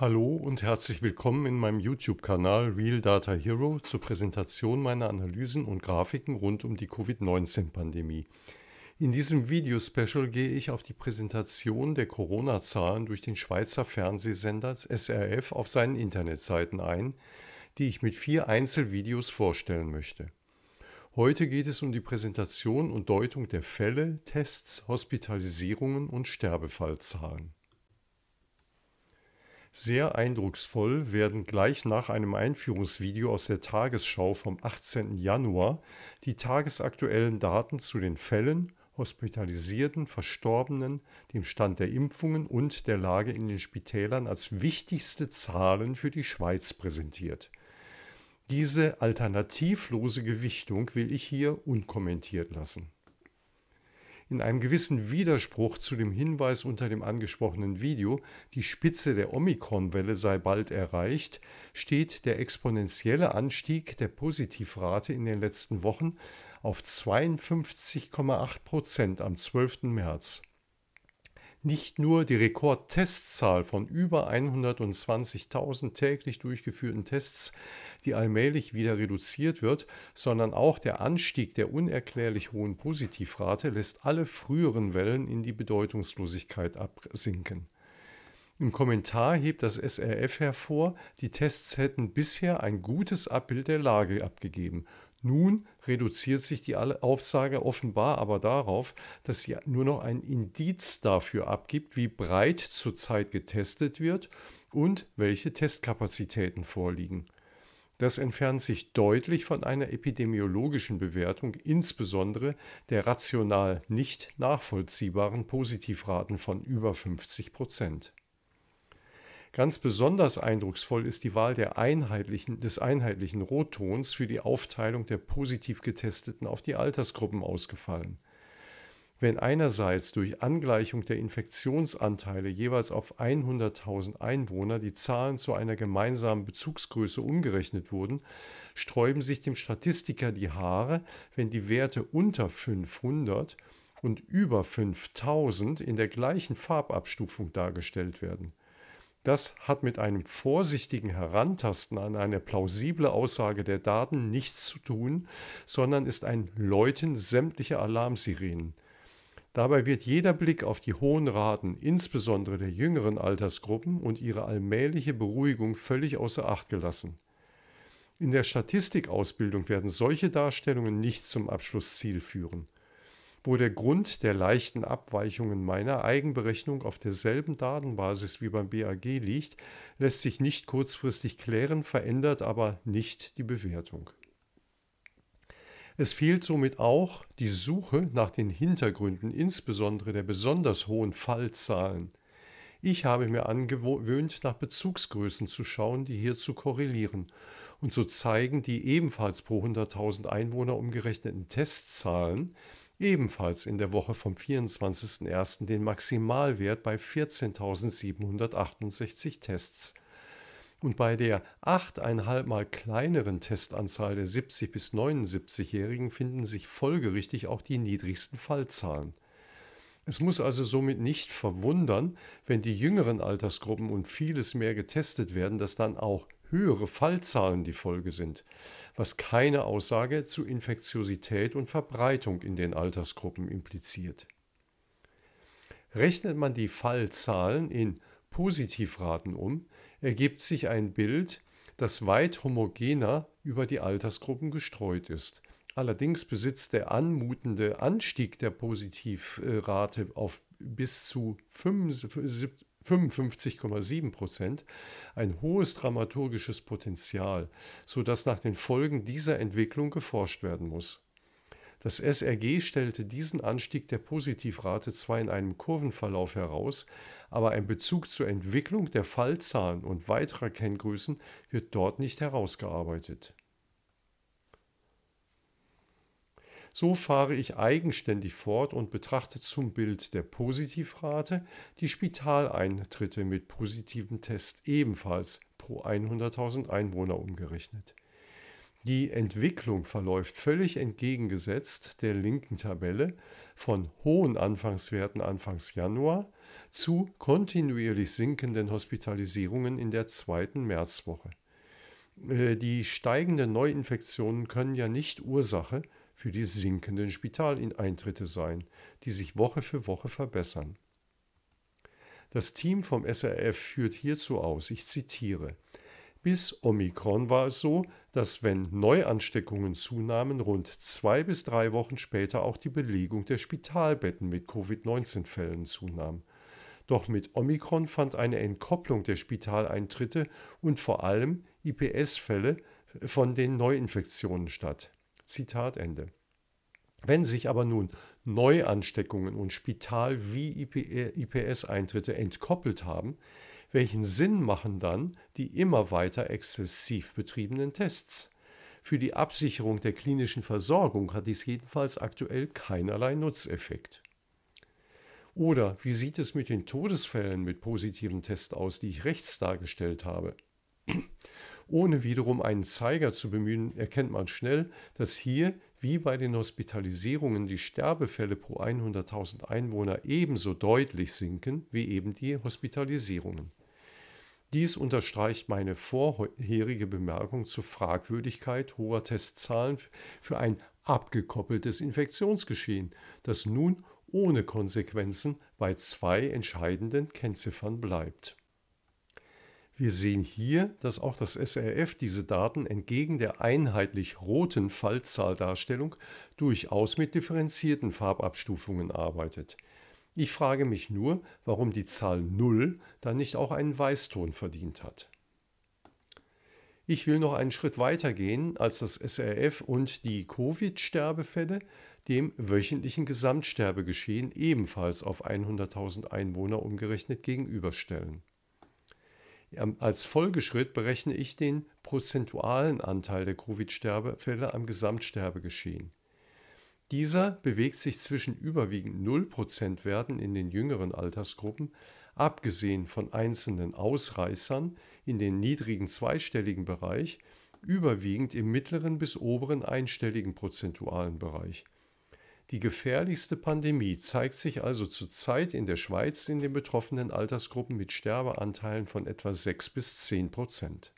Hallo und herzlich willkommen in meinem YouTube-Kanal Real Data Hero zur Präsentation meiner Analysen und Grafiken rund um die Covid-19-Pandemie. In diesem Video-Special gehe ich auf die Präsentation der Corona-Zahlen durch den Schweizer Fernsehsender SRF auf seinen Internetseiten ein, die ich mit vier Einzelvideos vorstellen möchte. Heute geht es um die Präsentation und Deutung der Fälle, Tests, Hospitalisierungen und Sterbefallzahlen. Sehr eindrucksvoll werden gleich nach einem Einführungsvideo aus der Tagesschau vom 18. Januar die tagesaktuellen Daten zu den Fällen, Hospitalisierten, Verstorbenen, dem Stand der Impfungen und der Lage in den Spitälern als wichtigste Zahlen für die Schweiz präsentiert. Diese alternativlose Gewichtung will ich hier unkommentiert lassen in einem gewissen Widerspruch zu dem Hinweis unter dem angesprochenen Video, die Spitze der Omikronwelle sei bald erreicht, steht der exponentielle Anstieg der Positivrate in den letzten Wochen auf 52,8 Prozent am 12. März nicht nur die Rekordtestzahl von über 120.000 täglich durchgeführten Tests, die allmählich wieder reduziert wird, sondern auch der Anstieg der unerklärlich hohen Positivrate lässt alle früheren Wellen in die Bedeutungslosigkeit absinken. Im Kommentar hebt das SRF hervor, die Tests hätten bisher ein gutes Abbild der Lage abgegeben. Nun reduziert sich die Aufsage offenbar aber darauf, dass sie nur noch ein Indiz dafür abgibt, wie breit zurzeit getestet wird und welche Testkapazitäten vorliegen. Das entfernt sich deutlich von einer epidemiologischen Bewertung, insbesondere der rational nicht nachvollziehbaren Positivraten von über 50 Prozent. Ganz besonders eindrucksvoll ist die Wahl einheitlichen, des einheitlichen Rottons für die Aufteilung der positiv Getesteten auf die Altersgruppen ausgefallen. Wenn einerseits durch Angleichung der Infektionsanteile jeweils auf 100.000 Einwohner die Zahlen zu einer gemeinsamen Bezugsgröße umgerechnet wurden, sträuben sich dem Statistiker die Haare, wenn die Werte unter 500 und über 5000 in der gleichen Farbabstufung dargestellt werden. Das hat mit einem vorsichtigen Herantasten an eine plausible Aussage der Daten nichts zu tun, sondern ist ein Läuten sämtlicher Alarmsirenen. Dabei wird jeder Blick auf die hohen Raten, insbesondere der jüngeren Altersgruppen und ihre allmähliche Beruhigung völlig außer Acht gelassen. In der Statistikausbildung werden solche Darstellungen nicht zum Abschlussziel führen wo der Grund der leichten Abweichungen meiner Eigenberechnung auf derselben Datenbasis wie beim BAG liegt, lässt sich nicht kurzfristig klären, verändert aber nicht die Bewertung. Es fehlt somit auch die Suche nach den Hintergründen, insbesondere der besonders hohen Fallzahlen. Ich habe mir angewöhnt, nach Bezugsgrößen zu schauen, die hier zu korrelieren. Und so zeigen die ebenfalls pro 100.000 Einwohner umgerechneten Testzahlen, ebenfalls in der Woche vom 24.01. den Maximalwert bei 14.768 Tests. Und bei der 8,5 mal kleineren Testanzahl der 70 bis 79-Jährigen finden sich folgerichtig auch die niedrigsten Fallzahlen. Es muss also somit nicht verwundern, wenn die jüngeren Altersgruppen und vieles mehr getestet werden, dass dann auch höhere Fallzahlen die Folge sind, was keine Aussage zu Infektiosität und Verbreitung in den Altersgruppen impliziert. Rechnet man die Fallzahlen in Positivraten um, ergibt sich ein Bild, das weit homogener über die Altersgruppen gestreut ist. Allerdings besitzt der anmutende Anstieg der Positivrate auf bis zu 75, 55,7 Prozent, ein hohes dramaturgisches Potenzial, sodass nach den Folgen dieser Entwicklung geforscht werden muss. Das SRG stellte diesen Anstieg der Positivrate zwar in einem Kurvenverlauf heraus, aber ein Bezug zur Entwicklung der Fallzahlen und weiterer Kenngrößen wird dort nicht herausgearbeitet. So fahre ich eigenständig fort und betrachte zum Bild der Positivrate die Spitaleintritte mit positivem Test ebenfalls pro 100.000 Einwohner umgerechnet. Die Entwicklung verläuft völlig entgegengesetzt der linken Tabelle von hohen Anfangswerten Anfangs Januar zu kontinuierlich sinkenden Hospitalisierungen in der zweiten Märzwoche. Äh, die steigenden Neuinfektionen können ja nicht Ursache für die sinkenden Spitaleintritte sein, die sich Woche für Woche verbessern. Das Team vom SRF führt hierzu aus, ich zitiere, bis Omikron war es so, dass wenn Neuansteckungen zunahmen, rund zwei bis drei Wochen später auch die Belegung der Spitalbetten mit Covid-19-Fällen zunahm. Doch mit Omikron fand eine Entkopplung der Spitaleintritte und vor allem IPS-Fälle von den Neuinfektionen statt. Zitat Ende. Wenn sich aber nun Neuansteckungen und Spital wie IPS-Eintritte äh, entkoppelt haben, welchen Sinn machen dann die immer weiter exzessiv betriebenen Tests? Für die Absicherung der klinischen Versorgung hat dies jedenfalls aktuell keinerlei Nutzeffekt. Oder wie sieht es mit den Todesfällen mit positiven Tests aus, die ich rechts dargestellt habe? ohne wiederum einen Zeiger zu bemühen, erkennt man schnell, dass hier wie bei den Hospitalisierungen die Sterbefälle pro 100.000 Einwohner ebenso deutlich sinken wie eben die Hospitalisierungen. Dies unterstreicht meine vorherige Bemerkung zur Fragwürdigkeit hoher Testzahlen für ein abgekoppeltes Infektionsgeschehen, das nun ohne Konsequenzen bei zwei entscheidenden Kennziffern bleibt. Wir sehen hier, dass auch das SRF diese Daten entgegen der einheitlich roten Fallzahldarstellung durchaus mit differenzierten Farbabstufungen arbeitet. Ich frage mich nur, warum die Zahl 0 dann nicht auch einen Weißton verdient hat. Ich will noch einen Schritt weiter gehen als das SRF und die Covid-Sterbefälle dem wöchentlichen Gesamtsterbegeschehen ebenfalls auf 100.000 Einwohner umgerechnet gegenüberstellen. Als Folgeschritt berechne ich den prozentualen Anteil der Covid-Sterbefälle am Gesamtsterbegeschehen. Dieser bewegt sich zwischen überwiegend 0% Werten in den jüngeren Altersgruppen, abgesehen von einzelnen Ausreißern in den niedrigen zweistelligen Bereich, überwiegend im mittleren bis oberen einstelligen prozentualen Bereich. Die gefährlichste Pandemie zeigt sich also zurzeit in der Schweiz in den betroffenen Altersgruppen mit Sterbeanteilen von etwa 6 bis 10 Prozent.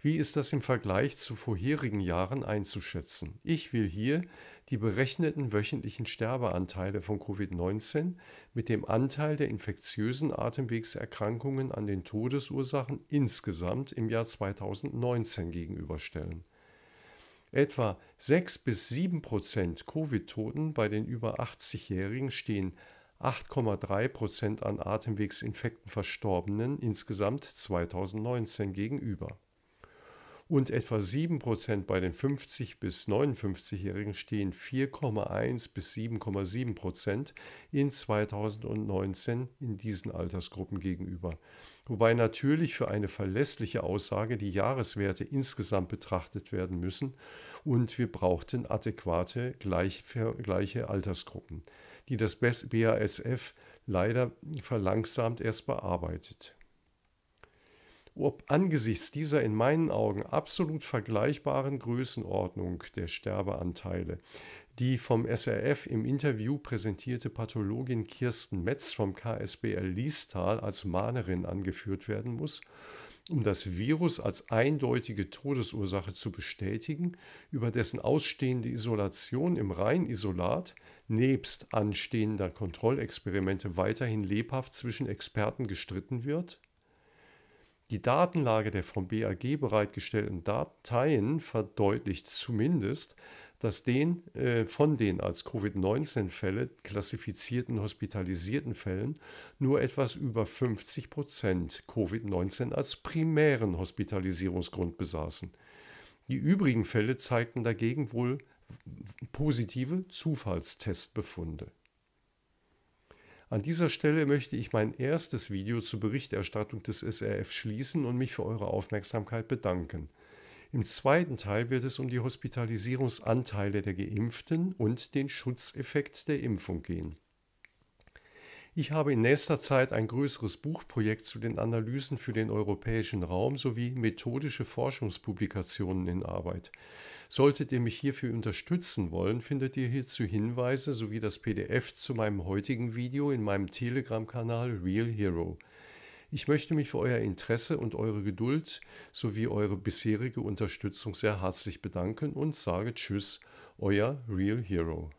Wie ist das im Vergleich zu vorherigen Jahren einzuschätzen? Ich will hier die berechneten wöchentlichen Sterbeanteile von Covid-19 mit dem Anteil der infektiösen Atemwegserkrankungen an den Todesursachen insgesamt im Jahr 2019 gegenüberstellen. Etwa 6 bis 7 Prozent Covid-Toten bei den über 80-Jährigen stehen 8,3 Prozent an Atemwegsinfekten Verstorbenen insgesamt 2019 gegenüber. Und etwa 7 Prozent bei den 50 bis 59-Jährigen stehen 4,1 bis 7,7 Prozent in 2019 in diesen Altersgruppen gegenüber wobei natürlich für eine verlässliche Aussage die Jahreswerte insgesamt betrachtet werden müssen und wir brauchten adäquate gleiche Altersgruppen, die das BASF leider verlangsamt erst bearbeitet. Ob angesichts dieser in meinen Augen absolut vergleichbaren Größenordnung der Sterbeanteile die vom SRF im Interview präsentierte Pathologin Kirsten Metz vom KSBL Liestal als Mahnerin angeführt werden muss, um das Virus als eindeutige Todesursache zu bestätigen, über dessen ausstehende Isolation im Rheinisolat nebst anstehender Kontrollexperimente weiterhin lebhaft zwischen Experten gestritten wird? Die Datenlage der vom BAG bereitgestellten Dateien verdeutlicht zumindest, dass den äh, von den als Covid-19-Fälle klassifizierten hospitalisierten Fällen nur etwas über 50 Prozent Covid-19 als primären Hospitalisierungsgrund besaßen. Die übrigen Fälle zeigten dagegen wohl positive Zufallstestbefunde. An dieser Stelle möchte ich mein erstes Video zur Berichterstattung des SRF schließen und mich für eure Aufmerksamkeit bedanken. Im zweiten Teil wird es um die Hospitalisierungsanteile der Geimpften und den Schutzeffekt der Impfung gehen. Ich habe in nächster Zeit ein größeres Buchprojekt zu den Analysen für den europäischen Raum sowie methodische Forschungspublikationen in Arbeit. Solltet ihr mich hierfür unterstützen wollen, findet ihr hierzu Hinweise sowie das PDF zu meinem heutigen Video in meinem Telegram-Kanal Real Hero. Ich möchte mich für euer Interesse und eure Geduld sowie eure bisherige Unterstützung sehr herzlich bedanken und sage Tschüss, euer Real Hero.